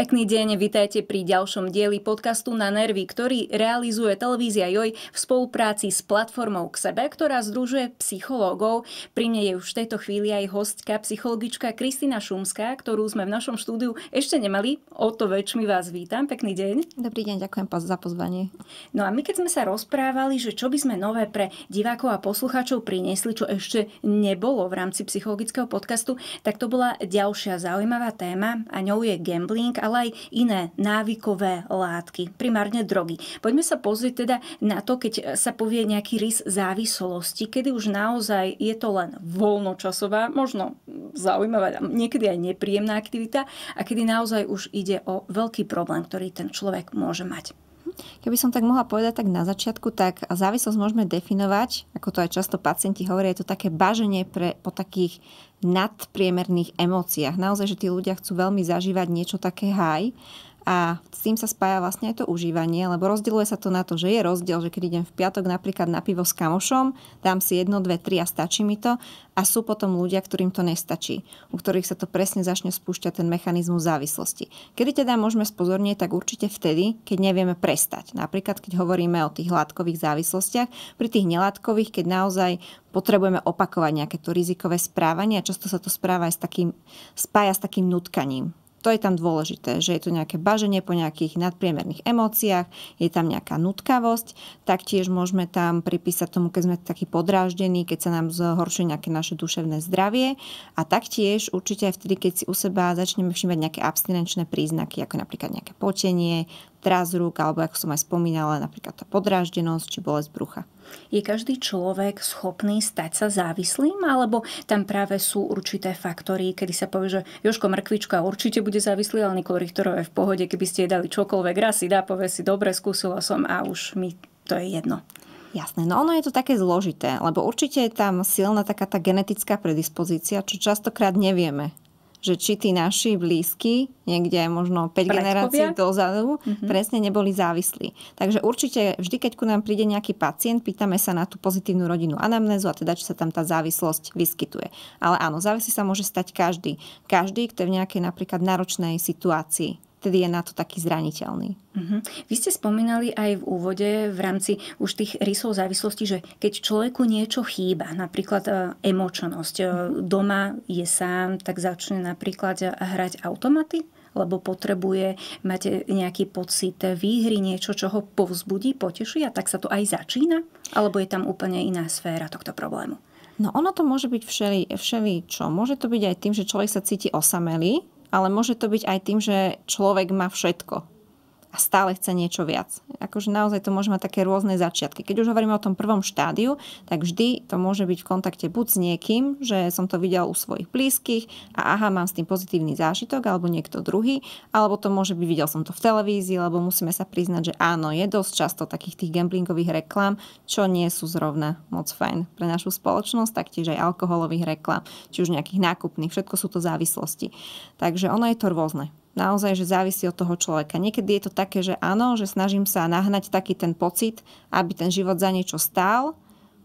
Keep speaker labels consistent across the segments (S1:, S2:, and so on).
S1: Pekný deň, vitajte pri ďalšom dieli podcastu Na nervy, ktorý realizuje televízia Joj v spolupráci s platformou K sebe, ktorá združuje psychológov. Pri mne je už v tejto chvíli aj hostka, psychologička Kristina Šumská, ktorú sme v našom štúdiu ešte nemali. O to väčšmi vás vítam. Pekný deň. Dobrý deň, ďakujem za pozvanie. No a my keď sme sa rozprávali, že čo by sme nové pre divákov a poslucháčov priniesli, čo ešte nebolo v rámci psychologického podcastu, tak to bola ďalšia zaujímavá téma a ňou je gambling, ale aj iné návykové látky, primárne drogy. Poďme sa pozrieť teda na to, keď sa povie nejaký rys závislosti, kedy už naozaj je to len voľnočasová, možno zaujímavá, niekedy aj nepríjemná aktivita a kedy naozaj už ide o veľký problém, ktorý ten človek môže mať.
S2: Keby som tak mohla povedať tak na začiatku, tak závislosť môžeme definovať, ako to aj často pacienti hovoria, je to také baženie pre, po takých nadpriemerných emóciách. Naozaj, že tí ľudia chcú veľmi zažívať niečo také high, a s tým sa spája vlastne aj to užívanie, lebo rozdieluje sa to na to, že je rozdiel, že keď idem v piatok napríklad na pivo s kamošom, dám si jedno, dve, tri a stačí mi to. A sú potom ľudia, ktorým to nestačí, u ktorých sa to presne začne spúšťať ten mechanizmus závislosti. Kedy teda môžeme spozornieť, tak určite vtedy, keď nevieme prestať. Napríklad, keď hovoríme o tých látkových závislostiach, pri tých nelátkových, keď naozaj potrebujeme opakovať nejaké to rizikové správanie a často sa to správa aj s takým, spája s takým nutkaním. To je tam dôležité, že je to nejaké baženie po nejakých nadpriemerných emóciách, je tam nejaká nutkavosť, taktiež môžeme tam pripísať tomu, keď sme takí podráždení, keď sa nám zhoršuje nejaké naše duševné zdravie a taktiež určite aj vtedy, keď si u seba začneme všímať nejaké abstinenčné príznaky, ako napríklad nejaké potenie, tras rúk, alebo ako som aj spomínala, napríklad tá podráždenosť či bolesť brucha.
S1: Je každý človek schopný stať sa závislým, alebo tam práve sú určité faktory, kedy sa povie, že Joško Mrkvička určite bude závislý, ale Nikol Richterov je v pohode, keby ste jedali dali čokoľvek raz si dá, povie si, dobre,
S2: skúsila som a už mi to je jedno. Jasné, no ono je to také zložité, lebo určite je tam silná taká tá genetická predispozícia, čo častokrát nevieme, že či tí naši blízky, niekde možno 5 Predkovia? generácií dozadu, mm-hmm. presne neboli závislí. Takže určite vždy, keď ku nám príde nejaký pacient, pýtame sa na tú pozitívnu rodinu anamnézu a teda, či sa tam tá závislosť vyskytuje. Ale áno, závislý sa môže stať každý. Každý, kto je v nejakej napríklad náročnej situácii vtedy je na to taký zraniteľný. Uh-huh. Vy ste
S1: spomínali aj v úvode v rámci už tých rysov závislosti, že keď človeku niečo chýba, napríklad e, emočnosť, uh doma je sám, tak začne napríklad hrať automaty, lebo potrebuje mať nejaký pocit výhry, niečo, čo ho povzbudí, poteší a tak sa to aj začína? Alebo je tam úplne iná sféra tohto
S2: problému? No ono to môže byť všeli, všeli čo. Môže to byť aj tým, že človek sa cíti osamelý, ale môže to byť aj tým, že človek má všetko a stále chce niečo viac. Akože naozaj to môže mať také rôzne začiatky. Keď už hovoríme o tom prvom štádiu, tak vždy to môže byť v kontakte buď s niekým, že som to videl u svojich blízkych a aha, mám s tým pozitívny zážitok, alebo niekto druhý, alebo to môže byť, videl som to v televízii, lebo musíme sa priznať, že áno, je dosť často takých tých gamblingových reklám, čo nie sú zrovna moc fajn pre našu spoločnosť, taktiež aj alkoholových reklám, či už nejakých nákupných, všetko sú to závislosti. Takže ono je to rôzne naozaj, že závisí od toho človeka. Niekedy je to také, že áno, že snažím sa nahnať taký ten pocit, aby ten život za niečo stál.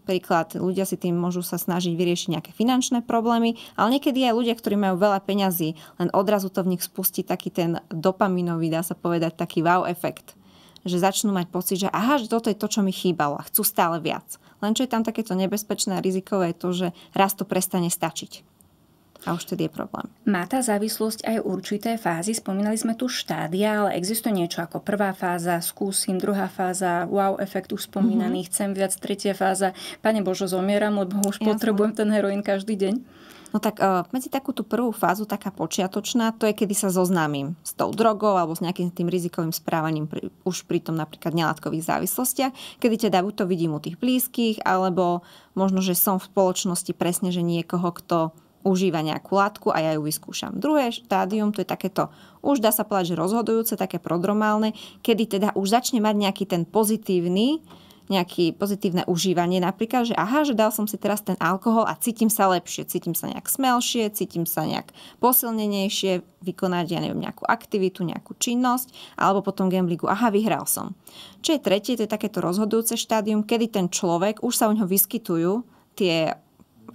S2: Príklad, ľudia si tým môžu sa snažiť vyriešiť nejaké finančné problémy, ale niekedy aj ľudia, ktorí majú veľa peňazí, len odrazu to v nich spustí taký ten dopaminový, dá sa povedať, taký wow efekt že začnú mať pocit, že aha, že toto je to, čo mi chýbalo a chcú stále viac. Len čo je tam takéto nebezpečné a rizikové je to, že raz to prestane stačiť a už tedy je problém.
S1: Má tá závislosť aj určité fázy? Spomínali sme tu štádia, ale existuje niečo ako prvá fáza, skúsim, druhá fáza, wow, efekt už spomínaný, mm-hmm. chcem viac, tretia fáza, pane Božo, zomieram,
S2: lebo už ja potrebujem ten heroín každý deň. No tak eh, medzi takú tú prvú fázu, taká počiatočná, to je, kedy sa zoznámim s tou drogou alebo s nejakým tým rizikovým správaním pri, už pri tom napríklad nelátkových závislostiach, kedy teda buď to vidím u tých blízkych, alebo možno, že som v spoločnosti presne, že niekoho, kto užíva nejakú látku a ja ju vyskúšam. Druhé štádium to je takéto, už dá sa povedať, že rozhodujúce, také prodromálne, kedy teda už začne mať nejaký ten pozitívny, nejaké pozitívne užívanie napríklad, že aha, že dal som si teraz ten alkohol a cítim sa lepšie, cítim sa nejak smelšie, cítim sa nejak posilnenejšie, vykonať, ja neviem, nejakú aktivitu, nejakú činnosť, alebo potom gamblingu, aha, vyhral som. Čo je tretie, to je takéto rozhodujúce štádium, kedy ten človek, už sa u neho vyskytujú tie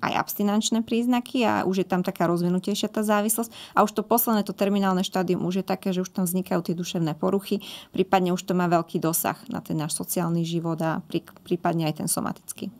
S2: aj abstinenčné príznaky a už je tam taká rozvinutejšia tá závislosť. A už to posledné, to terminálne štádium už je také, že už tam vznikajú tie duševné poruchy, prípadne už to má veľký dosah na ten náš sociálny život a prípadne aj ten somatický.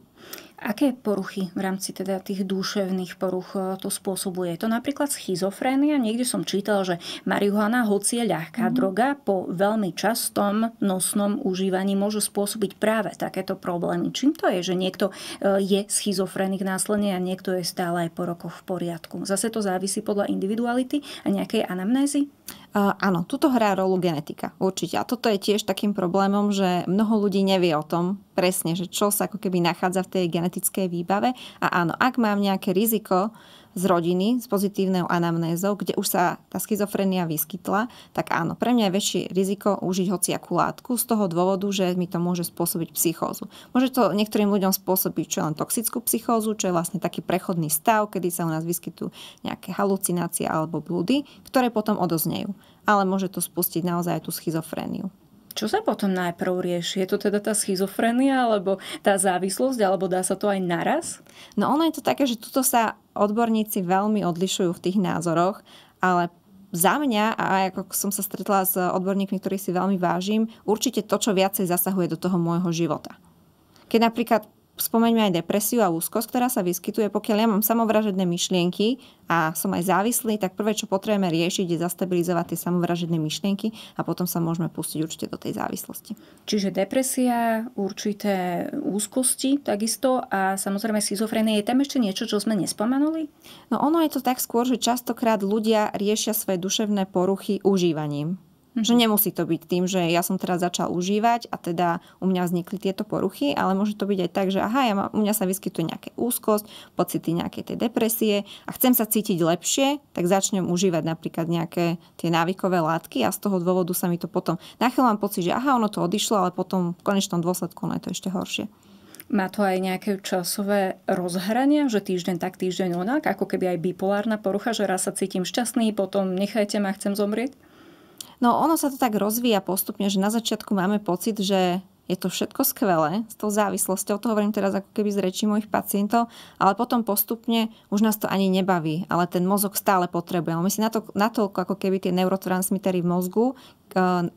S2: Aké
S1: poruchy v rámci teda tých duševných poruch e, to spôsobuje? Je to napríklad schizofrénia. Niekde som čítal, že marihuana, hoci je ľahká mm. droga, po veľmi častom nosnom užívaní môže spôsobiť práve takéto problémy. Čím to je, že niekto e, je schizofrénik následne a niekto je stále aj po rokoch v poriadku? Zase to závisí podľa individuality
S2: a nejakej anamnézy? áno, tuto hrá rolu genetika, určite. A toto je tiež takým problémom, že mnoho ľudí nevie o tom presne, že čo sa ako keby nachádza v tej genetickej výbave. A áno, ak mám nejaké riziko, uh, z rodiny s pozitívnou anamnézou, kde už sa tá schizofrenia vyskytla, tak áno, pre mňa je väčšie riziko užiť hociakú látku z toho dôvodu, že mi to môže spôsobiť psychózu. Môže to niektorým ľuďom spôsobiť čo len toxickú psychózu, čo je vlastne taký prechodný stav, kedy sa u nás vyskytujú nejaké halucinácie alebo blúdy, ktoré potom odoznejú. Ale môže to spustiť naozaj aj tú schizofréniu. Čo sa potom najprv rieši? Je to teda tá schizofrenia, alebo tá závislosť, alebo dá sa to aj naraz? No ono je to také, že tuto sa odborníci veľmi odlišujú v tých názoroch, ale za mňa, a ako som sa stretla s odborníkmi, ktorých si veľmi vážim, určite to, čo viacej zasahuje do toho môjho života. Keď napríklad spomeňme aj depresiu a úzkosť, ktorá sa vyskytuje, pokiaľ ja mám samovražedné myšlienky a som aj závislý, tak prvé, čo potrebujeme riešiť, je zastabilizovať tie samovražedné myšlienky a potom sa môžeme pustiť určite do tej závislosti.
S1: Čiže depresia, určité úzkosti takisto a samozrejme
S2: schizofrenie. Je tam ešte niečo, čo sme nespomenuli? No ono je to tak skôr, že častokrát ľudia riešia svoje duševné poruchy užívaním. Mm-hmm. Že nemusí to byť tým, že ja som teraz začal užívať a teda u mňa vznikli tieto poruchy, ale môže to byť aj tak, že aha, ja ma, u mňa sa vyskytuje nejaká úzkosť, pocity nejakej tej depresie a chcem sa cítiť lepšie, tak začnem užívať napríklad nejaké tie návykové látky a z toho dôvodu sa mi to potom... Na chvíľu mám pocit, že aha, ono to odišlo, ale potom v konečnom dôsledku ono je to ešte horšie.
S1: Má to aj nejaké časové rozhrania, že týždeň tak, týždeň onak, ako keby aj bipolárna porucha, že raz sa cítim šťastný, potom
S2: nechajte ma, chcem zomrieť? No ono sa to tak rozvíja postupne, že na začiatku máme pocit, že je to všetko skvelé s tou závislosťou, to hovorím teraz ako keby z rečí mojich pacientov, ale potom postupne už nás to ani nebaví, ale ten mozog stále potrebuje. My si natoľko, natoľko ako keby tie neurotransmitery v mozgu e,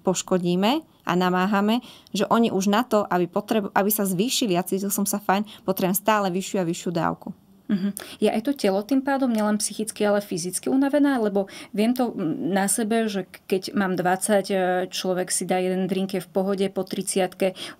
S2: poškodíme a namáhame, že oni už na to, aby, potrebu- aby sa zvýšili, a cítil som sa fajn, potrebujem stále vyššiu a vyššiu dávku.
S1: Uh-huh. Je aj to telo tým pádom nielen psychicky, ale fyzicky unavená, lebo viem to na sebe, že keď mám 20, e, človek si dá jeden drink, je v pohode, po 30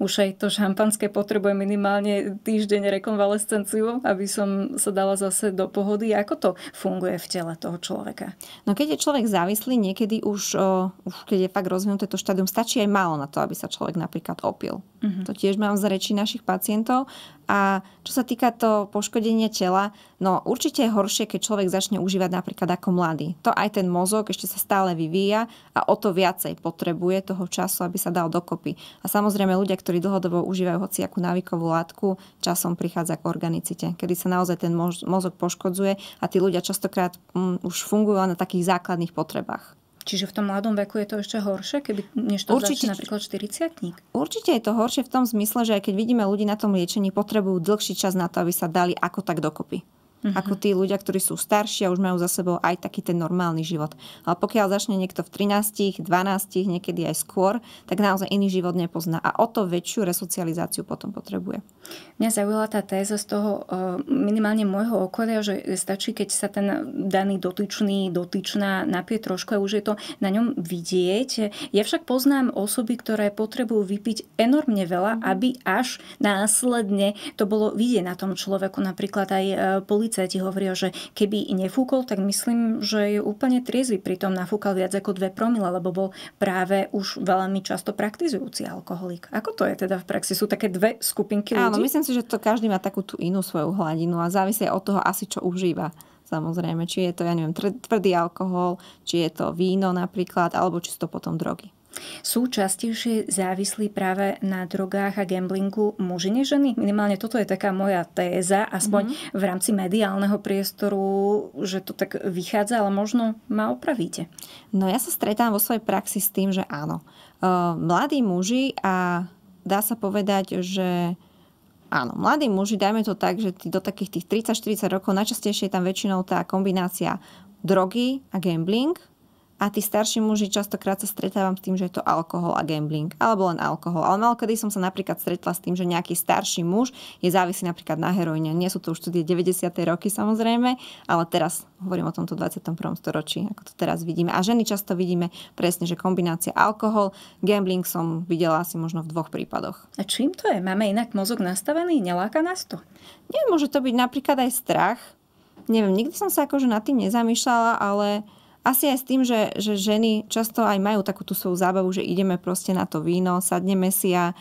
S1: už aj to šampanské potrebuje minimálne týždeň rekonvalescenciu,
S2: aby som sa dala zase do pohody. Ako to funguje v tele toho človeka? No keď je človek závislý, niekedy už, uh, už keď je fakt rozvinuté to štádium, stačí aj málo na to, aby sa človek napríklad opil. Uh-huh. To tiež mám z reči našich pacientov a čo sa týka to poškodenia tela, no určite je horšie, keď človek začne užívať napríklad ako mladý. To aj ten mozog ešte sa stále vyvíja a o to viacej potrebuje toho času, aby sa dal dokopy. A samozrejme ľudia, ktorí dlhodobo užívajú hociakú návykovú látku, časom prichádza k organicite, kedy sa naozaj ten mozog poškodzuje a tí ľudia častokrát mm, už fungujú na takých základných potrebách. Čiže v tom mladom veku je to ešte horšie, keby než to určite, začne napríklad 40 Určite je to horšie v tom zmysle, že aj keď vidíme ľudí na tom liečení, potrebujú dlhší čas na to, aby sa dali ako tak dokopy mm-hmm. ako tí ľudia, ktorí sú starší a už majú za sebou aj taký ten normálny život. Ale pokiaľ začne niekto v 13, 12, niekedy aj skôr, tak naozaj iný život nepozná a o to väčšiu resocializáciu potom potrebuje.
S1: Mňa zaujala tá téza z toho e, minimálne môjho okolia, že stačí, keď sa ten daný dotyčný, dotyčná napie trošku a už je to na ňom vidieť. Ja však poznám osoby, ktoré potrebujú vypiť enormne veľa, mhm. aby až následne to bolo vidieť na tom človeku. Napríklad aj policia e, policajti hovoria, že keby nefúkol, tak myslím, že je úplne triezvy. Pritom nafúkal viac ako 2 promila, lebo bol práve už veľmi často praktizujúci alkoholik. Ako to je teda v praxi? Sú také dve skupinky ľudí? Áno, myslím
S2: si, že to každý má takú tú inú svoju hladinu a závisí od toho asi, čo užíva samozrejme. Či je to, ja neviem, tvrdý alkohol, či je to víno napríklad, alebo či sú to potom drogy. Sú častejšie závislí
S1: práve na drogách a gamblingu muži než ženy? Minimálne toto je taká moja téza, aspoň mm-hmm. v rámci mediálneho priestoru, že to tak vychádza, ale možno ma opravíte.
S2: No ja sa stretám vo svojej praxi s tým, že áno. Mladí muži a dá sa povedať, že áno, mladí muži, dajme to tak, že do takých tých 30-40 rokov najčastejšie je tam väčšinou tá kombinácia drogy a gambling, a tí starší muži častokrát sa stretávam s tým, že je to alkohol a gambling, alebo len alkohol. Ale malokedy som sa napríklad stretla s tým, že nejaký starší muž je závislý napríklad na heroíne. Nie sú to už tie 90. roky samozrejme, ale teraz hovorím o tomto 21. storočí, ako to teraz vidíme. A ženy často vidíme presne, že kombinácia alkohol, gambling som videla asi možno v dvoch prípadoch. A čím to je? Máme inak mozog nastavený? Neláka nás to? Nie, môže to byť napríklad aj strach. Neviem, nikdy som sa akože nad tým nezamýšľala, ale asi aj s tým, že, že ženy často aj majú takú tú svoju zábavu, že ideme proste na to víno, sadneme si a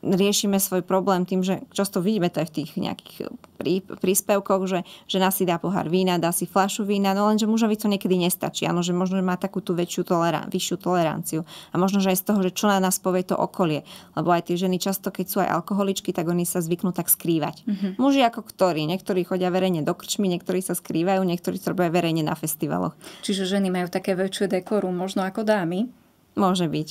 S2: riešime svoj problém tým, že často vidíme to aj v tých nejakých eh, prí, príspevkoch, že žena si dá pohár vína, dá si flašu vína, no lenže mužovi to niekedy nestačí. Áno, že možno má takú tú väčšiu tolerán, vyššiu toleranciu. A možno, že aj z toho, že čo na nás povie to okolie. Lebo aj tie ženy často, keď sú aj alkoholičky, tak oni sa zvyknú tak skrývať. Mm-hmm. Muži ako ktorí. Niektorí chodia verejne do krčmy, niektorí sa skrývajú, niektorí to robia verejne na festivaloch. Čiže ženy majú také
S1: väčšie dekoru možno ako dámy?
S2: Môže byť.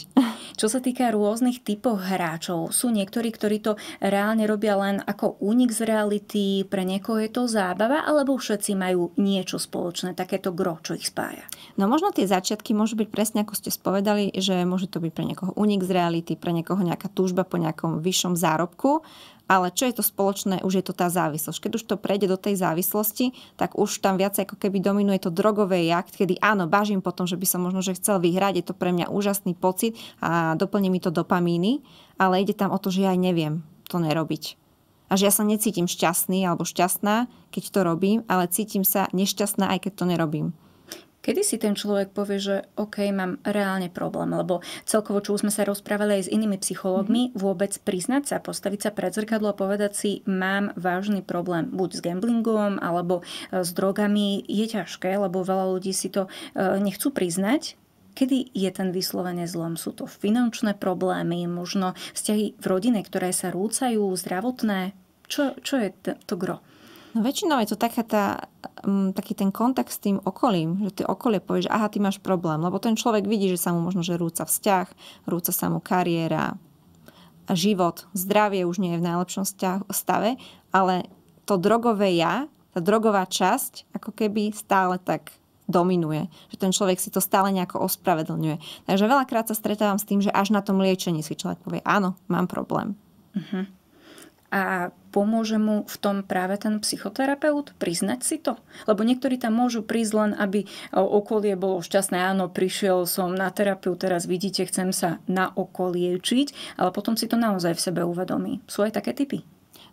S2: Čo
S1: sa týka rôznych typov hráčov, sú niektorí, ktorí to reálne robia len ako únik z reality, pre niekoho
S2: je to zábava, alebo všetci majú niečo spoločné, takéto gro, čo ich spája? No možno tie začiatky môžu byť presne, ako ste spovedali, že môže to byť pre niekoho únik z reality, pre niekoho nejaká túžba po nejakom vyššom zárobku, ale čo je to spoločné, už je to tá závislosť. Keď už to prejde do tej závislosti, tak už tam viac ako keby dominuje to drogové jakt, kedy áno, bažím potom, že by som možno, že chcel vyhrať, je to pre mňa úžasný pocit a a doplní mi to dopamíny, ale ide tam o to, že ja aj neviem to nerobiť. A že ja sa necítim šťastný alebo šťastná, keď to robím, ale cítim sa nešťastná, aj keď to nerobím. Kedy si ten človek
S1: povie, že OK, mám reálne problém? Lebo celkovo, čo už sme sa rozprávali aj s inými psychológmi, mm-hmm. vôbec priznať sa, postaviť sa pred zrkadlo a povedať si, mám vážny problém buď s gamblingom alebo e, s drogami, je ťažké, lebo veľa ľudí si to e, nechcú priznať Kedy je ten vyslovene zlom? Sú to finančné problémy, možno
S2: vzťahy v rodine, ktoré sa rúcajú, zdravotné? Čo, čo je to, to gro? No väčšinou je to taká tá, um, taký ten kontakt s tým okolím, že ty okolie povieš, že aha, ty máš problém, lebo ten človek vidí, že sa mu možno že rúca vzťah, rúca sa mu kariéra, život, zdravie už nie je v najlepšom stave, ale to drogové ja, tá drogová časť, ako keby stále tak dominuje. Že ten človek si to stále nejako ospravedlňuje. Takže veľakrát sa stretávam s tým, že až na tom liečení si človek povie, áno, mám problém. Uh-huh.
S1: A pomôže mu v tom práve ten psychoterapeut priznať si to? Lebo niektorí tam môžu prísť len, aby okolie bolo šťastné. Áno, prišiel som na terapiu, teraz vidíte, chcem sa na okoliečiť, ale potom
S2: si to naozaj v sebe uvedomí. Sú aj také typy?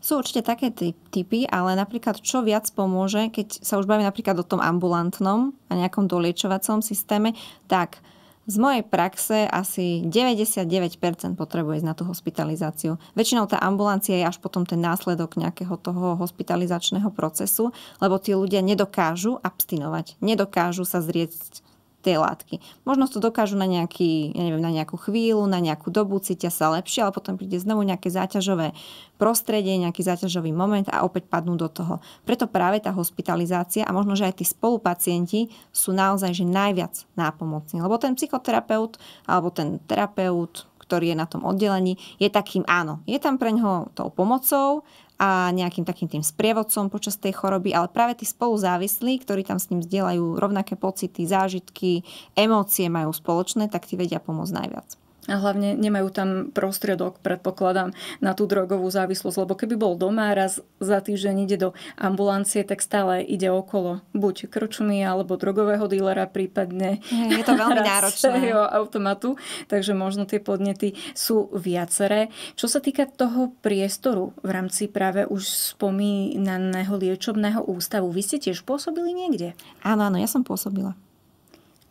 S2: Sú určite také typy, ale napríklad čo viac pomôže, keď sa už bavíme napríklad o tom ambulantnom a nejakom doliečovacom systéme, tak z mojej praxe asi 99% potrebuje ísť na tú hospitalizáciu. Väčšinou tá ambulancia je až potom ten následok nejakého toho hospitalizačného procesu, lebo tí ľudia nedokážu abstinovať, nedokážu sa zrieť tej látky. Možno to dokážu na, nejaký, ja neviem, na nejakú chvíľu, na nejakú dobu, cítia sa lepšie, ale potom príde znovu nejaké záťažové prostredie, nejaký záťažový moment a opäť padnú do toho. Preto práve tá hospitalizácia a možno, že aj tí spolupacienti sú naozaj že najviac nápomocní. Lebo ten psychoterapeut alebo ten terapeut, ktorý je na tom oddelení, je takým, áno, je tam pre ňoho tou pomocou a nejakým takým tým sprievodcom počas tej choroby, ale práve tí spoluzávislí, ktorí tam s ním zdieľajú rovnaké pocity, zážitky, emócie majú spoločné, tak ti vedia pomôcť najviac.
S1: A hlavne nemajú tam prostriedok, predpokladám, na tú drogovú závislosť. Lebo keby bol doma raz za týždeň ide do ambulancie, tak stále ide okolo buď krčuny alebo drogového dílera prípadne. Je to veľmi náročné. automatu, takže možno tie podnety sú viaceré. Čo sa týka toho priestoru v rámci práve už spomínaného
S2: liečobného ústavu, vy ste tiež pôsobili niekde? Áno, áno, ja som pôsobila.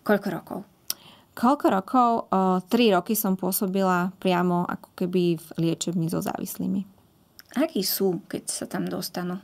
S2: Koľko rokov? Koľko rokov? O, tri roky som pôsobila priamo ako keby v liečebni so závislými. Akí sú, keď sa tam dostanú?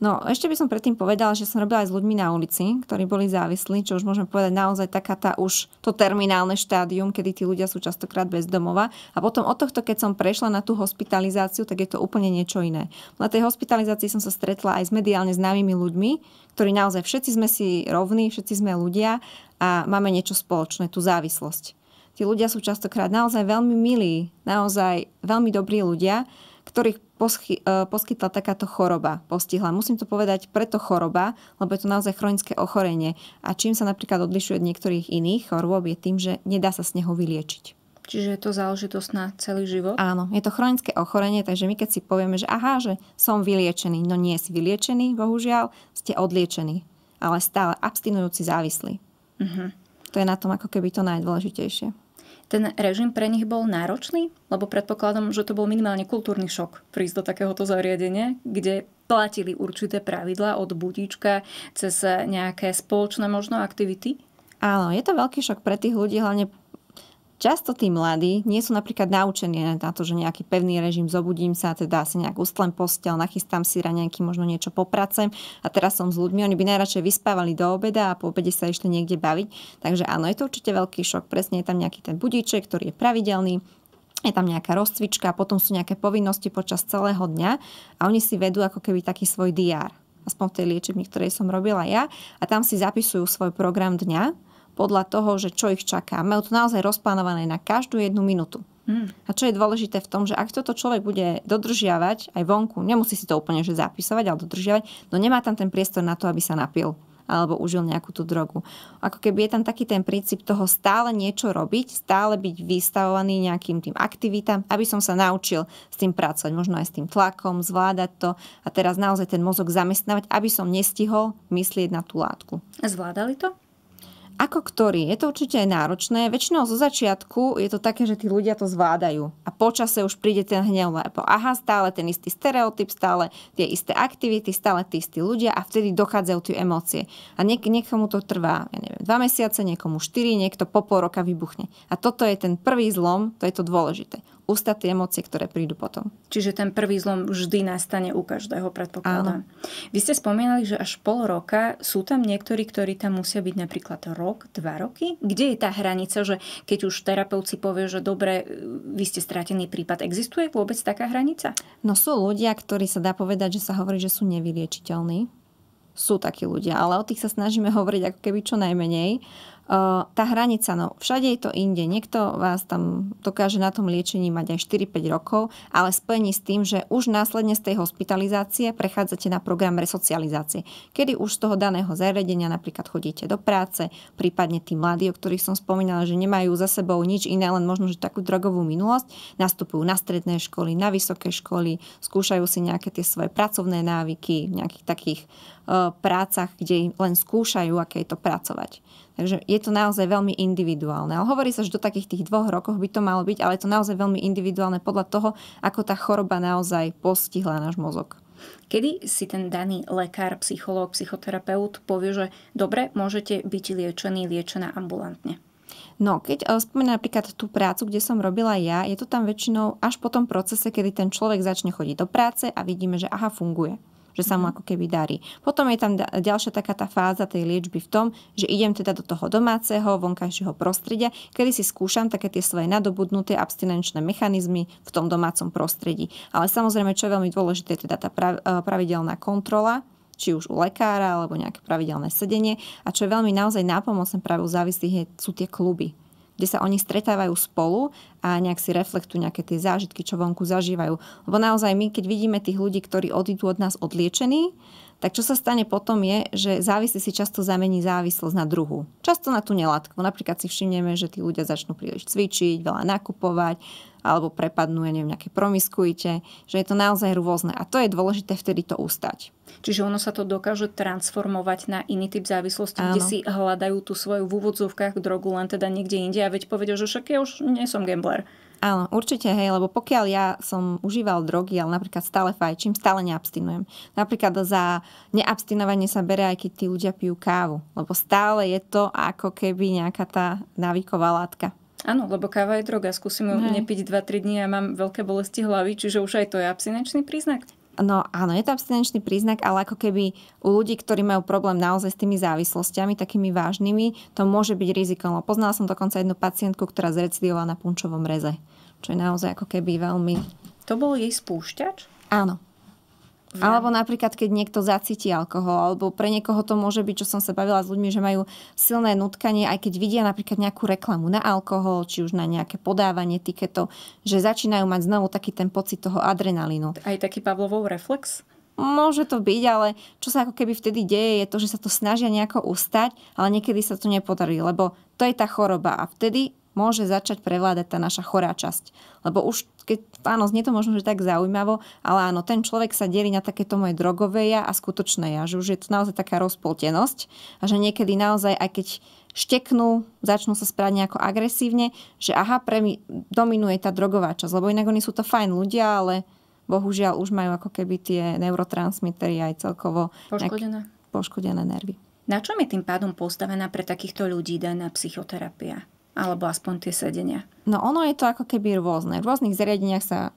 S2: No, ešte by som predtým povedala, že som robila aj s ľuďmi na ulici, ktorí boli závislí, čo už môžeme povedať naozaj taká tá už to terminálne štádium, kedy tí ľudia sú častokrát bez domova. A potom od tohto, keď som prešla na tú hospitalizáciu, tak je to úplne niečo iné. Na tej hospitalizácii som sa stretla aj s mediálne známymi ľuďmi, ktorí naozaj všetci sme si rovní, všetci sme ľudia a máme niečo spoločné, tú závislosť. Tí ľudia sú častokrát naozaj veľmi milí, naozaj veľmi dobrí ľudia ktorých posky, e, poskytla takáto choroba, postihla. Musím to povedať preto choroba, lebo je to naozaj chronické ochorenie. A čím sa napríklad odlišuje od niektorých iných chorôb je tým, že nedá sa z neho vyliečiť.
S1: Čiže je to záležitosť na celý život?
S2: Áno, je to chronické ochorenie, takže my keď si povieme, že aha, že som vyliečený, no nie si vyliečený, bohužiaľ, ste odliečení, ale stále abstinujúci závislí. Uh-huh. To je na tom ako keby to najdôležitejšie ten režim pre nich bol náročný? Lebo predpokladom,
S1: že to bol minimálne kultúrny šok prísť do takéhoto zariadenia, kde platili určité
S2: pravidlá od budíčka cez nejaké spoločné možno aktivity? Áno, je to veľký šok pre tých ľudí, hlavne Často tí mladí nie sú napríklad naučení na to, že nejaký pevný režim, zobudím sa, teda si nejak ustlem postel, nachystám si raňajky, možno niečo popracem a teraz som s ľuďmi. Oni by najradšej vyspávali do obeda a po obede sa išli niekde baviť. Takže áno, je to určite veľký šok. Presne je tam nejaký ten budíček, ktorý je pravidelný, je tam nejaká rozcvička, potom sú nejaké povinnosti počas celého dňa a oni si vedú ako keby taký svoj diár aspoň v tej liečebni, ktorej som robila ja, a tam si zapisujú svoj program dňa podľa toho, že čo ich čaká. Majú to naozaj rozplánované na každú jednu minútu. Hmm. A čo je dôležité v tom, že ak toto človek bude dodržiavať aj vonku, nemusí si to úplne že zapisovať, ale dodržiavať, no nemá tam ten priestor na to, aby sa napil alebo užil nejakú tú drogu. Ako keby je tam taký ten princíp toho stále niečo robiť, stále byť vystavovaný nejakým tým aktivitám, aby som sa naučil s tým pracovať, možno aj s tým tlakom, zvládať to a teraz naozaj ten mozog zamestnávať, aby som nestihol myslieť na tú látku. Zvládali to? Ako ktorý? Je to určite aj náročné. Väčšinou zo začiatku je to také, že tí ľudia to zvládajú. A počase už príde ten hnev, lebo aha, stále ten istý stereotyp, stále tie isté aktivity, stále tí istí ľudia a vtedy dochádzajú tie emócie. A niek- niekomu to trvá, ja neviem, dva mesiace, niekomu štyri, niekto po pol roka vybuchne. A toto je ten prvý zlom, to je to dôležité ustať tie emócie, ktoré prídu potom.
S1: Čiže ten prvý zlom vždy nastane u každého, predpokladám. Áno. Vy ste spomínali, že až pol roka sú tam niektorí, ktorí tam musia byť napríklad rok, dva roky. Kde je tá hranica, že keď už terapeut povie, že dobre, e, vy ste stratený prípad,
S2: existuje vôbec taká hranica? No sú ľudia, ktorí sa dá povedať, že sa hovorí, že sú nevyliečiteľní. Sú takí ľudia, ale o tých sa snažíme hovoriť ako keby čo najmenej, tá hranica, no všade je to inde. Niekto vás tam dokáže na tom liečení mať aj 4-5 rokov, ale spojení s tým, že už následne z tej hospitalizácie prechádzate na program resocializácie, kedy už z toho daného zariadenia napríklad chodíte do práce, prípadne tí mladí, o ktorých som spomínala, že nemajú za sebou nič iné, len možno, že takú drogovú minulosť, nastupujú na stredné školy, na vysoké školy, skúšajú si nejaké tie svoje pracovné návyky v nejakých takých e, prácach, kde len skúšajú, aké je to pracovať. Takže je to naozaj veľmi individuálne. Ale hovorí sa, že do takých tých dvoch rokoch by to malo byť, ale je to naozaj veľmi individuálne podľa toho, ako tá choroba naozaj postihla náš mozog. Kedy si ten daný lekár,
S1: psychológ, psychoterapeut povie, že dobre, môžete byť liečený, liečená ambulantne?
S2: No, keď eh, spomínam napríklad tú prácu, kde som robila ja, je to tam väčšinou až po tom procese, kedy ten človek začne chodiť do práce a vidíme, že aha, funguje že sa mu mhm. ako keby darí. Potom je tam ďalšia taká tá fáza tej liečby v tom, že idem teda do toho domáceho, vonkajšieho prostredia, kedy si skúšam také tie svoje nadobudnuté abstinenčné mechanizmy v tom domácom prostredí. Ale samozrejme, čo je veľmi dôležité, je teda tá e, pravidelná kontrola, či už u lekára, alebo nejaké pravidelné sedenie. A čo je veľmi naozaj nápomocné práve u závislých, sú tie kluby kde sa oni stretávajú spolu a nejak si reflektujú nejaké tie zážitky, čo vonku zažívajú. Lebo naozaj my, keď vidíme tých ľudí, ktorí odídu od nás odliečení, tak čo sa stane potom je, že závislý si často zamení závislosť na druhu. Často na tú nelátku. Napríklad si všimneme, že tí ľudia začnú príliš cvičiť, veľa nakupovať, alebo prepadnú, ja neviem, nejaké promiskuite, že je to naozaj rôzne. A to je dôležité vtedy to ustať. Čiže ono sa
S1: to dokáže transformovať na iný typ závislosti, Áno. kde si hľadajú tú svoju v úvodzovkách drogu
S2: len teda niekde inde a veď povedia, že však ja už nie som gambler. Áno, určite, hej, lebo pokiaľ ja som užíval drogy, ale napríklad stále fajčím, stále neabstinujem. Napríklad za neabstinovanie sa bere aj keď tí ľudia pijú kávu, lebo stále je to ako keby nejaká tá návyková látka. Áno, lebo káva je droga. Skúsim ju hmm. nepiť 2-3 dní a mám veľké bolesti hlavy, čiže už aj to je abstinenčný príznak. No áno, je to abstinenčný príznak, ale ako keby u ľudí, ktorí majú problém naozaj s tými závislostiami, takými vážnymi, to môže byť rizikom. No, poznala som dokonca jednu pacientku, ktorá zrecidila na punčovom reze, čo je naozaj ako keby veľmi... To bol jej spúšťač? Áno. Ja. Alebo napríklad, keď niekto zacíti alkohol, alebo pre niekoho to môže byť, čo som sa bavila s ľuďmi, že majú silné nutkanie, aj keď vidia napríklad nejakú reklamu na alkohol, či už na nejaké podávanie tiketo, že začínajú mať znovu taký ten pocit toho adrenalínu. Aj taký Pavlovou reflex? Môže to byť, ale čo sa ako keby vtedy deje, je to, že sa to snažia nejako ustať, ale niekedy sa to nepodarí, lebo to je tá choroba a vtedy môže začať prevládať tá naša chorá časť. Lebo už, keď, áno, znie to možno, že tak zaujímavo, ale áno, ten človek sa delí na takéto moje drogové ja a skutočné ja, že už je to naozaj taká rozpoltenosť a že niekedy naozaj, aj keď šteknú, začnú sa správať nejako agresívne, že aha, pre mi dominuje tá drogová časť, lebo inak oni sú to fajn ľudia, ale bohužiaľ už majú ako keby tie neurotransmitery aj celkovo poškodené, poškodené nervy.
S1: Na čom je tým pádom postavená pre takýchto ľudí daná psychoterapia? alebo aspoň tie sedenia.
S2: No ono je to ako keby rôzne. V rôznych zariadeniach sa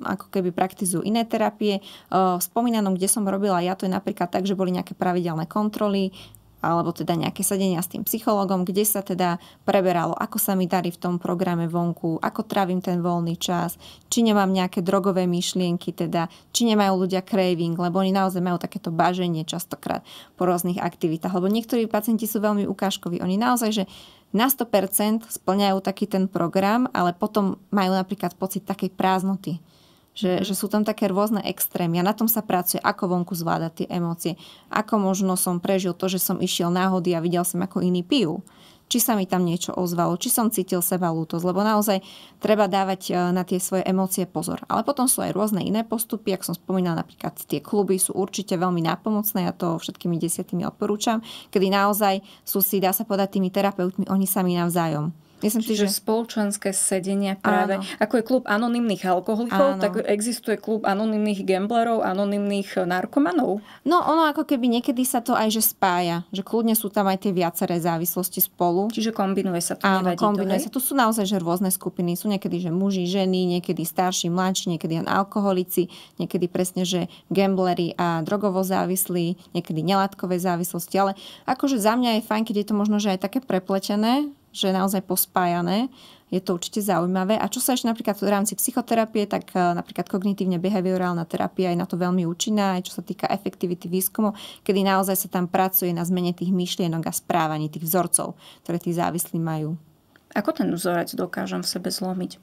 S2: ako keby praktizujú iné terapie. V spomínanom, kde som robila ja, to je napríklad tak, že boli nejaké pravidelné kontroly, alebo teda nejaké sedenia s tým psychologom, kde sa teda preberalo, ako sa mi darí v tom programe vonku, ako trávim ten voľný čas, či nemám nejaké drogové myšlienky, teda či nemajú ľudia craving, lebo oni naozaj majú takéto baženie častokrát po rôznych aktivitách, lebo niektorí pacienti sú veľmi ukážkoví. Oni naozaj, že na 100% splňajú taký ten program, ale potom majú napríklad pocit takej prázdnoty že, že sú tam také rôzne extrémy a na tom sa pracuje, ako vonku zvládať tie emócie, ako možno som prežil to, že som išiel náhody a videl som, ako iní pijú či sa mi tam niečo ozvalo, či som cítil seba lútosť, lebo naozaj treba dávať e, na tie svoje emócie pozor. Ale potom sú aj rôzne iné postupy, ak som spomínal, napríklad tie kluby sú určite veľmi nápomocné, ja to všetkými desiatými odporúčam, kedy naozaj sú si, dá sa povedať, tými terapeutmi, oni sami navzájom Myslím Čiže si, že... spoločenské sedenia práve. Áno. Ako je klub anonimných alkoholikov, áno. tak existuje klub anonimných gamblerov, anonimných eh, narkomanov. No ono ako keby niekedy sa to aj že spája. Že kľudne sú tam aj tie viaceré závislosti spolu. Čiže kombinuje sa to. Áno, nevadí kombinuje to, sa. Tu sú naozaj že rôzne skupiny. Sú niekedy že muži, ženy, niekedy starší, mladší, niekedy len alkoholici, niekedy presne že gamblery a drogovo závislí, niekedy nelátkové závislosti. Ale akože za mňa je fajn, keď je to možno že aj také preplečené, že je naozaj pospájané. Je to určite zaujímavé. A čo sa ešte napríklad v rámci psychoterapie, tak e, napríklad kognitívne behaviorálna terapia je na to veľmi účinná, aj čo sa týka efektivity výskumu, kedy naozaj sa tam pracuje na zmene tých myšlienok a správaní tých vzorcov, ktoré tí závislí majú. Ako ten vzorec dokážem v sebe zlomiť?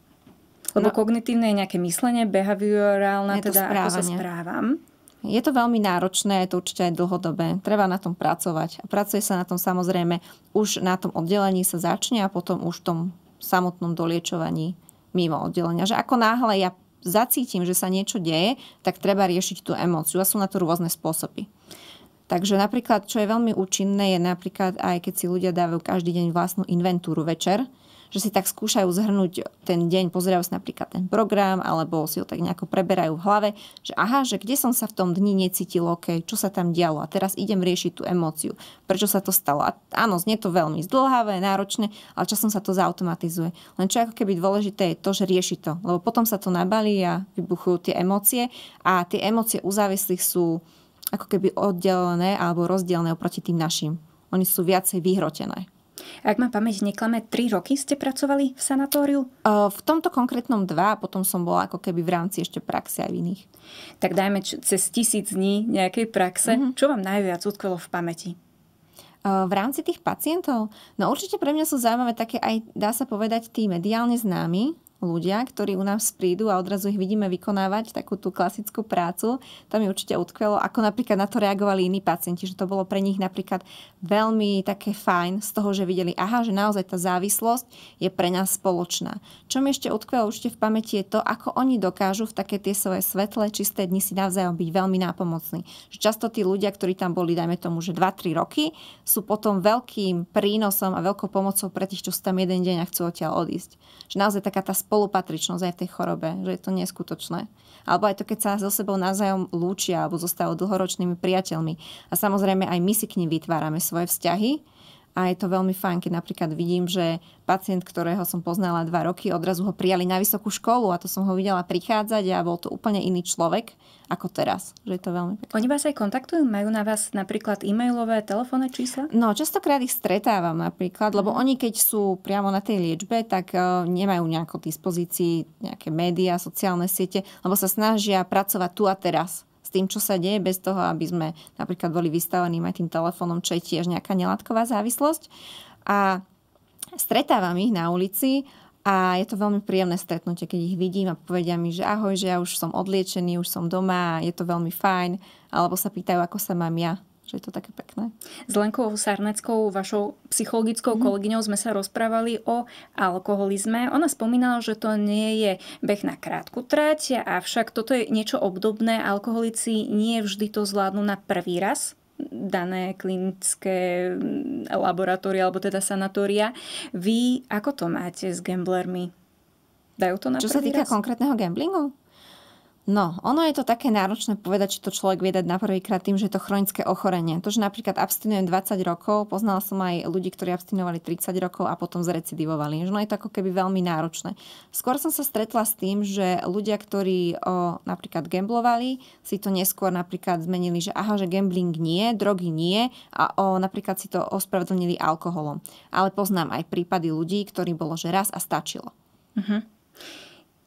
S2: Lebo no, kognitívne je nejaké myslenie, behaviorálne, teda správanie. ako sa správam. Je to veľmi náročné, je to určite aj dlhodobé. Treba na tom pracovať. A pracuje sa na tom samozrejme už na tom oddelení sa začne a potom už v tom samotnom doliečovaní mimo oddelenia. Že ako náhle ja zacítim, že sa niečo deje, tak treba riešiť tú emóciu a sú na to rôzne spôsoby. Takže napríklad, čo je veľmi účinné, je napríklad aj keď si ľudia dávajú každý deň vlastnú inventúru večer, že si tak skúšajú zhrnúť ten deň, pozerajú si napríklad ten program, alebo si ho tak nejako preberajú v hlave, že aha, že kde som sa v tom dni necítil OK, čo sa tam dialo a teraz idem riešiť tú emóciu, prečo sa to stalo. A áno, znie to veľmi zdlhavé, náročné, ale časom sa to zautomatizuje. Len čo ako keby dôležité je to, že rieši to, lebo potom sa to nabalí a vybuchujú tie emócie a tie emócie u závislých sú ako keby oddelené alebo rozdielne oproti tým našim. Oni sú viacej vyhrotené. Ak ma pamäť neklame, 3 roky ste pracovali v sanatóriu? V tomto konkrétnom dva a potom som bola ako keby
S1: v rámci ešte praxe aj v iných. Tak dajme cez tisíc dní nejakej praxe. Mm-hmm. Čo vám
S2: najviac utkvelo v pamäti? v rámci tých pacientov? No určite pre mňa sú zaujímavé také aj, dá sa povedať, tí mediálne známi, ľudia, ktorí u nás prídu a odrazu ich vidíme vykonávať takú tú klasickú prácu. To mi určite utkvelo, ako napríklad na to reagovali iní pacienti, že to bolo pre nich napríklad veľmi také fajn z toho, že videli, aha, že naozaj tá závislosť je pre nás spoločná. Čo mi ešte utkvelo určite v pamäti je to, ako oni dokážu v také tie svoje svetlé, čisté dni si navzájom byť veľmi nápomocní. Že často tí ľudia, ktorí tam boli, dajme tomu, že 2-3 roky, sú potom veľkým prínosom a veľkou pomocou pre tých, čo sú tam jeden deň a chcú odtiaľ odísť. Že naozaj taká tá spolupatričnosť aj v tej chorobe, že je to neskutočné. Alebo aj to, keď sa so sebou navzájom lúčia alebo zostávajú dlhoročnými priateľmi. A samozrejme aj my si k nim vytvárame svoje vzťahy a je to veľmi fajn, keď napríklad vidím, že pacient, ktorého som poznala dva roky, odrazu ho prijali na vysokú školu a to som ho videla prichádzať a bol to úplne iný človek ako teraz. Že je to veľmi pekné. Oni vás aj kontaktujú? Majú na vás napríklad e-mailové, telefónne čísla? No, častokrát ich stretávam napríklad, lebo mhm. oni keď sú priamo na tej liečbe, tak e, nemajú nejakú dispozícii nejaké médiá, sociálne siete, lebo sa snažia pracovať tu a teraz tým, čo sa deje, bez toho, aby sme napríklad boli vystavení aj tým telefónom, čo je tiež nejaká nelátková závislosť. A stretávam ich na ulici a je to veľmi príjemné stretnutie, keď ich vidím a povedia mi, že ahoj, že ja už som odliečený, už som doma, je to veľmi fajn, alebo sa pýtajú, ako sa mám ja že je to také pekné. S Lenkou Sarneckou, vašou psychologickou mm-hmm. kolegyňou, sme sa
S1: rozprávali o alkoholizme. Ona spomínala, že to nie je beh na krátku trať, avšak toto je niečo obdobné. Alkoholici nie vždy to zvládnu na prvý raz dané klinické laboratória alebo teda sanatória. Vy ako to máte s gamblermi? Dajú to na Čo sa týka raz?
S2: konkrétneho gamblingu? No, ono je to také náročné povedať, či to človek vie dať na prvýkrát tým, že je to chronické ochorenie. To, že napríklad abstinujem 20 rokov, poznala som aj ľudí, ktorí abstinovali 30 rokov a potom zrecidivovali. Že no je to ako keby veľmi náročné. Skôr som sa stretla s tým, že ľudia, ktorí o, napríklad gamblovali, si to neskôr napríklad zmenili, že aha, že gambling nie, drogy nie a o, napríklad si to ospravedlnili alkoholom. Ale poznám aj prípady ľudí, ktorí bolo, že raz a stačilo. Uh-huh.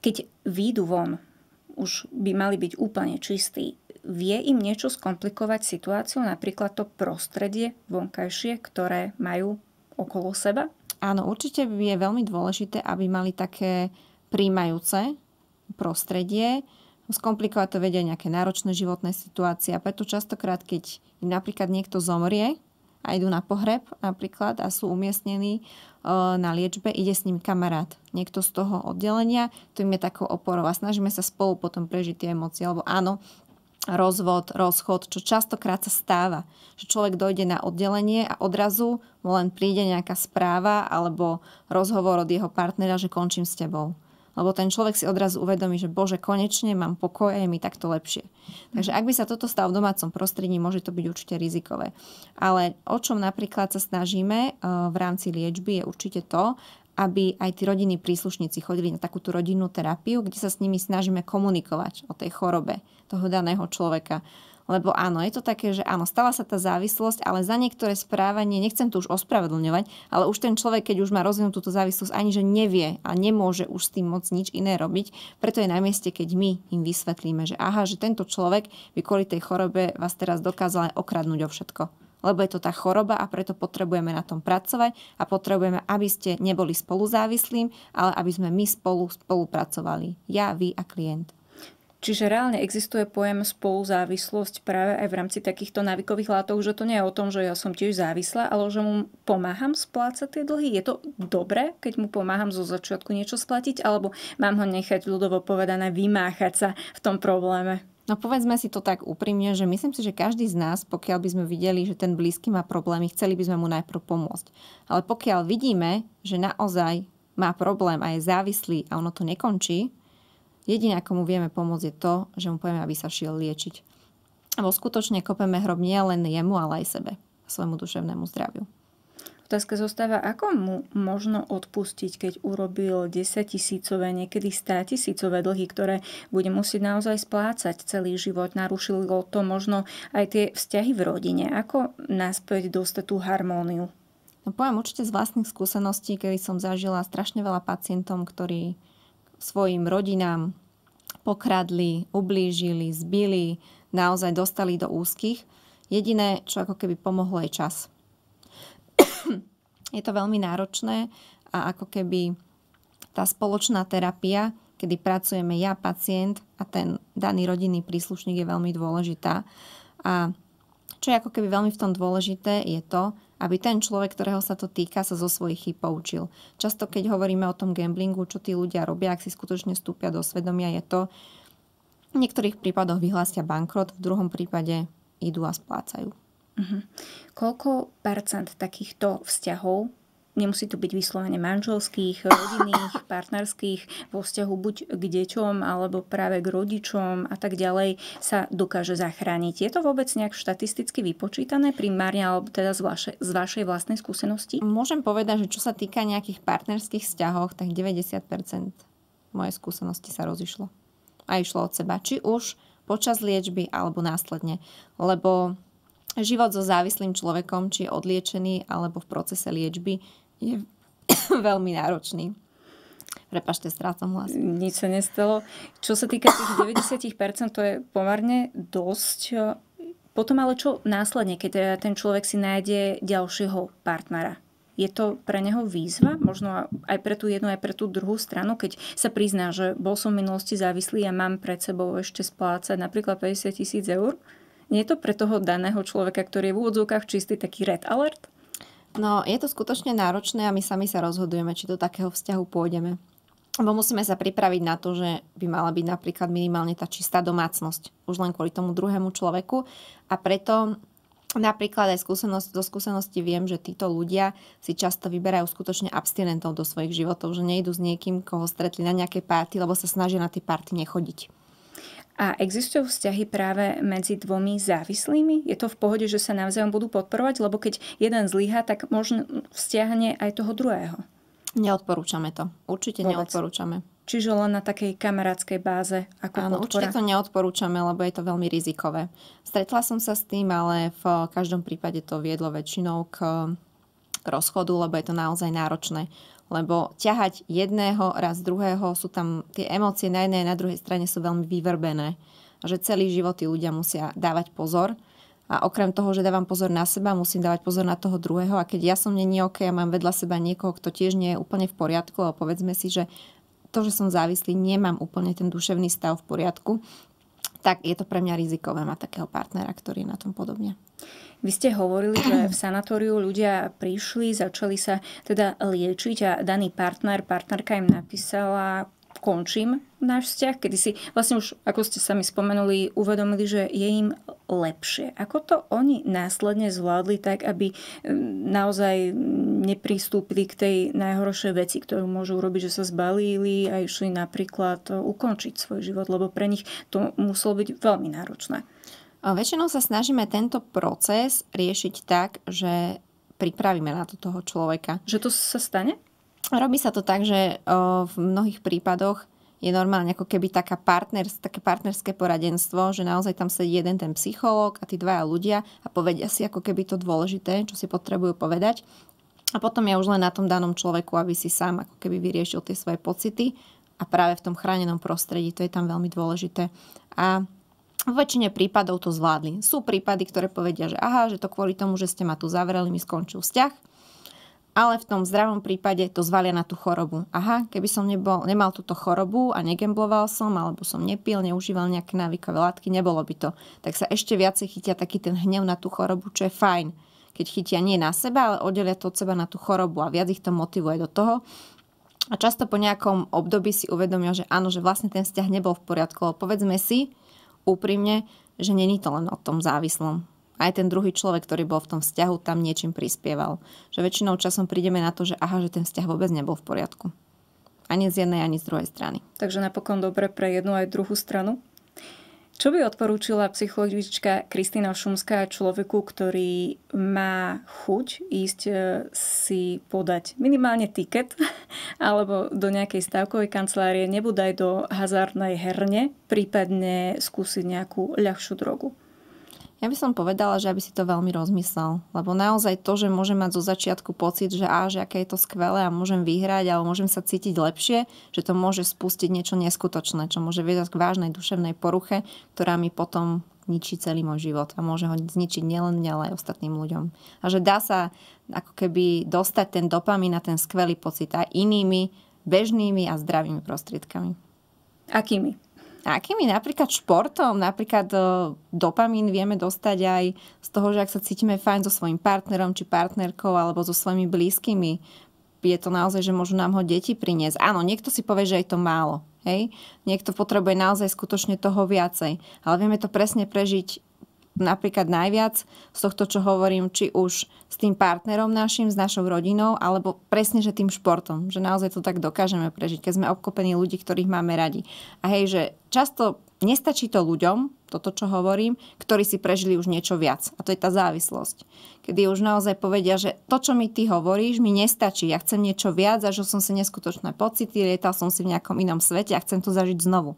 S2: Keď výjdu von,
S1: už by mali byť úplne čistí, vie im niečo skomplikovať situáciu,
S2: napríklad to prostredie vonkajšie, ktoré majú okolo seba? Áno, určite je veľmi dôležité, aby mali také príjmajúce prostredie. Skomplikovať to vedia nejaké náročné životné situácie a preto častokrát, keď napríklad niekto zomrie, a idú na pohreb napríklad a sú umiestnení e, na liečbe, ide s ním kamarát, niekto z toho oddelenia, to im je takou oporou a snažíme sa spolu potom prežiť tie emócie, lebo áno, rozvod, rozchod, čo častokrát sa stáva, že človek dojde na oddelenie a odrazu mu len príde nejaká správa alebo rozhovor od jeho partnera, že končím s tebou lebo ten človek si odrazu uvedomí, že bože, konečne mám pokoj a je mi takto lepšie. Takže ak by sa toto stalo v domácom prostredí, môže to byť určite rizikové. Ale o čom napríklad sa snažíme eh, v rámci liečby je určite to, aby aj tí rodinní príslušníci chodili na takúto rodinnú terapiu, kde sa s nimi snažíme komunikovať o tej chorobe toho daného človeka lebo áno, je to také, že áno, stala sa tá závislosť, ale za niektoré správanie, nechcem to už ospravedlňovať, ale už ten človek, keď už má rozvinutú túto závislosť, ani že nevie a nemôže už s tým moc nič iné robiť. Preto je na mieste, keď my im vysvetlíme, že aha, že tento človek by kvôli tej chorobe vás teraz dokázal aj okradnúť o všetko lebo je to tá choroba a preto potrebujeme na tom pracovať a potrebujeme, aby ste neboli spoluzávislým, ale aby sme my spolu spolupracovali. Ja, vy a klient.
S1: Čiže reálne existuje pojem
S2: spoluzávislosť práve aj v rámci takýchto návykových
S1: látok, že to nie je o tom, že ja som tiež závislá, ale že mu pomáham splácať tie dlhy. Je to dobré, keď mu pomáham zo začiatku niečo splatiť, alebo mám ho nechať ľudovo povedané vymáchať sa v tom probléme?
S2: No povedzme si to tak úprimne, že myslím si, že každý z nás, pokiaľ by sme videli, že ten blízky má problémy, chceli by sme mu najprv pomôcť. Ale pokiaľ vidíme, že naozaj má problém a je závislý a ono to nekončí, Jediné, ako mu vieme pomôcť, je to, že mu povieme, aby sa šiel liečiť. Lebo skutočne kopeme hrob nie len jemu, ale aj sebe, svojmu duševnému zdraviu.
S1: Otázka zostáva,
S2: ako mu možno
S1: odpustiť, keď urobil 10 tisícové, niekedy 100 tisícové dlhy, ktoré bude musieť naozaj splácať celý život. Narušilo to možno aj tie vzťahy v rodine.
S2: Ako naspäť dostať tú harmóniu? No poviem určite z vlastných skúseností, kedy som zažila strašne veľa pacientom, ktorí svojim rodinám pokradli, ublížili, zbili, naozaj dostali do úzkých. Jediné, čo ako keby pomohlo, je čas. je to veľmi náročné a ako keby tá spoločná terapia, kedy pracujeme ja, pacient a ten daný rodinný príslušník je veľmi dôležitá. A čo je ako keby veľmi v tom dôležité, je to, aby ten človek, ktorého sa to týka, sa zo svojich chýb poučil. Často, keď hovoríme o tom gamblingu, čo tí ľudia robia, ak si skutočne vstúpia do svedomia, je to, v niektorých prípadoch vyhlásia bankrot, v druhom prípade idú a splácajú. Uh-huh.
S1: Koľko percent takýchto vzťahov Nemusí to byť vyslovene manželských, rodinných, partnerských, vo vzťahu buď k deťom alebo práve k rodičom a tak ďalej sa dokáže zachrániť. Je to vôbec nejak štatisticky vypočítané
S2: primárne alebo teda z, vaše, z vašej vlastnej skúsenosti? Môžem povedať, že čo sa týka nejakých partnerských vzťahov, tak 90% mojej skúsenosti sa rozišlo. A išlo od seba. Či už počas liečby alebo následne. Lebo život so závislým človekom, či je odliečený alebo v procese liečby, je veľmi náročný. Prepašte, strácam hlas. Nič sa nestalo. Čo sa týka
S1: tých 90%, to je pomerne dosť. Eh, potom ale čo následne, keď eh, ten človek si nájde ďalšieho partnera? Je to pre neho výzva, možno aj pre tú jednu, aj pre tú druhú stranu, keď sa prizná, že bol som v minulosti závislý a mám pred sebou ešte splácať napríklad 50 tisíc eur? Nie je to pre toho daného človeka, ktorý
S2: je v úvodzovkách čistý taký red alert? No, je to skutočne náročné a my sami sa rozhodujeme, či do takého vzťahu pôjdeme. Bo musíme sa pripraviť na to, že by mala byť napríklad minimálne tá čistá domácnosť, už len kvôli tomu druhému človeku. A preto Napríklad aj skúsenosť, zo skúsenosti viem, že títo ľudia si často vyberajú skutočne abstinentov do svojich životov, že nejdú s niekým, koho stretli na nejaké párty, lebo sa snažia na tie párty nechodiť. A existujú vzťahy práve medzi dvomi závislými? Je to v pohode, že sa
S1: navzájom budú podporovať? Lebo keď jeden zlyha, tak možno vzťahne aj toho druhého.
S2: Neodporúčame to. Určite Vôbec. neodporúčame. Čiže len na takej kamarátskej báze ako Áno, podpora. určite to neodporúčame, lebo je to veľmi rizikové. Stretla som sa s tým, ale v každom prípade to viedlo väčšinou k k rozchodu, lebo je to naozaj náročné lebo ťahať jedného raz druhého, sú tam tie emócie na jednej a na druhej strane sú veľmi vyvrbené. A že celý život tí ľudia musia dávať pozor. A okrem toho, že dávam pozor na seba, musím dávať pozor na toho druhého. A keď ja som není OK a mám vedľa seba niekoho, kto tiež nie je úplne v poriadku, ale povedzme si, že to, že som závislý, nemám úplne ten duševný stav v poriadku, tak je to pre mňa rizikové mať takého partnera, ktorý je na tom podobne.
S1: Vy ste hovorili, že v sanatóriu ľudia prišli, začali sa teda liečiť a daný partner, partnerka im napísala končím náš vzťah, kedy si vlastne už, ako ste sami spomenuli, uvedomili, že je im lepšie. Ako to oni následne zvládli tak, aby mm, naozaj nepristúpili k tej najhoršej veci, ktorú môžu urobiť, že sa zbalili a išli napríklad ukončiť svoj život, lebo pre
S2: nich to muselo byť veľmi náročné. Väčšinou sa snažíme tento proces riešiť tak, že pripravíme na to toho človeka. Že to sa stane? Robí sa to tak, že v mnohých prípadoch je normálne ako keby taká partner, také partnerské poradenstvo, že naozaj tam sedí jeden ten psychológ a tí dvaja ľudia a povedia si ako keby to dôležité, čo si potrebujú povedať. A potom je už len na tom danom človeku, aby si sám ako keby vyriešil tie svoje pocity a práve v tom chránenom prostredí, to je tam veľmi dôležité. A v väčšine prípadov to zvládli. Sú prípady, ktoré povedia, že aha, že to kvôli tomu, že ste ma tu zavreli, mi skončil vzťah. Ale v tom zdravom prípade to zvalia na tú chorobu. Aha, keby som nebol, nemal túto chorobu a negembloval som, alebo som nepil, neužíval nejaké návykové látky, nebolo by to. Tak sa ešte viacej chytia taký ten hnev na tú chorobu, čo je fajn. Keď chytia nie na seba, ale oddelia to od seba na tú chorobu a viac ich to motivuje do toho, a často po nejakom období si uvedomia, že áno, že vlastne ten vzťah nebol v poriadku. Povedzme si, úprimne, že není to len o tom závislom. Aj ten druhý človek, ktorý bol v tom vzťahu, tam niečím prispieval. Že väčšinou časom prídeme na to, že aha, že ten vzťah vôbec nebol v poriadku. Ani z jednej, ani z druhej strany.
S1: Takže napokon dobre pre jednu aj druhú stranu? Čo by odporúčila psychologička Kristina Šumská človeku, ktorý má chuť ísť e, si podať minimálne tiket alebo do nejakej stavkovej kancelárie, nebudaj do hazardnej herne,
S2: prípadne skúsiť nejakú ľahšiu drogu? Ja by som povedala, že aby si to veľmi rozmyslel. Lebo naozaj to, že môžem mať zo začiatku pocit, že až aké je to skvelé a môžem vyhrať, ale môžem sa cítiť lepšie, že to môže spustiť niečo neskutočné, čo môže viesť k vážnej duševnej poruche, ktorá mi potom ničí celý môj život a môže ho zničiť nielen mňa, ale aj ostatným ľuďom. A že dá sa ako keby dostať ten dopamin na ten skvelý pocit aj inými bežnými a zdravými prostriedkami. Akými? Akými napríklad športom, napríklad e, dopamín vieme dostať aj z toho, že ak sa cítime fajn so svojím partnerom či partnerkou alebo so svojimi blízkymi, je to naozaj, že môžu nám ho deti priniesť. Áno, niekto si povie, že je to málo. Hej? Niekto potrebuje naozaj skutočne toho viacej. Ale vieme to presne prežiť napríklad najviac z tohto, čo hovorím, či už s tým partnerom našim, s našou rodinou, alebo presne, že tým športom. Že naozaj to tak dokážeme prežiť, keď sme obklopení ľudí, ktorých máme radi. A hej, že často nestačí to ľuďom, toto, čo hovorím, ktorí si prežili už niečo viac. A to je tá závislosť. Kedy už naozaj povedia, že to, čo mi ty hovoríš, mi nestačí. Ja chcem niečo viac, zažil som si neskutočné pocity, lietal som si v nejakom inom svete a chcem to zažiť znovu.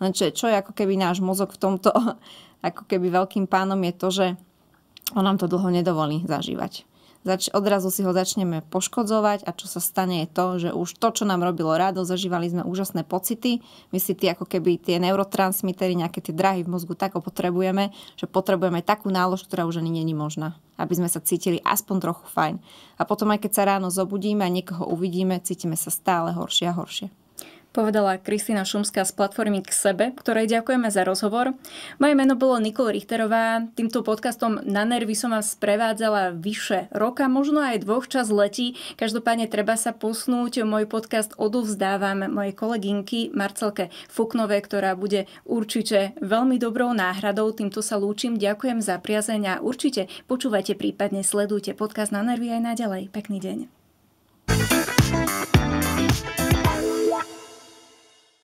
S2: Lenže čo je ako keby náš mozog v tomto ako keby veľkým pánom je to, že on nám to dlho nedovolí zažívať zač- odrazu si ho začneme poškodzovať a čo sa stane je to, že už to, čo nám robilo rado, zažívali sme úžasné pocity, my si tie ako keby tie neurotransmitery, nejaké tie drahy v mozgu tak potrebujeme, že potrebujeme takú nálož, ktorá už ani není možná, aby sme sa cítili aspoň trochu fajn. A potom aj keď sa ráno zobudíme a niekoho uvidíme, cítime sa stále horšie a horšie
S1: povedala Kristýna Šumská z platformy K sebe, ktorej ďakujeme za rozhovor. Moje meno bolo Nikol Richterová. Týmto podcastom na nervy som vás sprevádzala vyše roka, možno aj dvoch čas letí. Každopádne treba sa posnúť. Môj podcast odovzdávam mojej kolegynky Marcelke Fuknové, ktorá bude určite veľmi dobrou náhradou. Týmto sa lúčim. Ďakujem za priazeň a určite počúvajte, prípadne sledujte podcast na nervy aj naďalej. Pekný deň.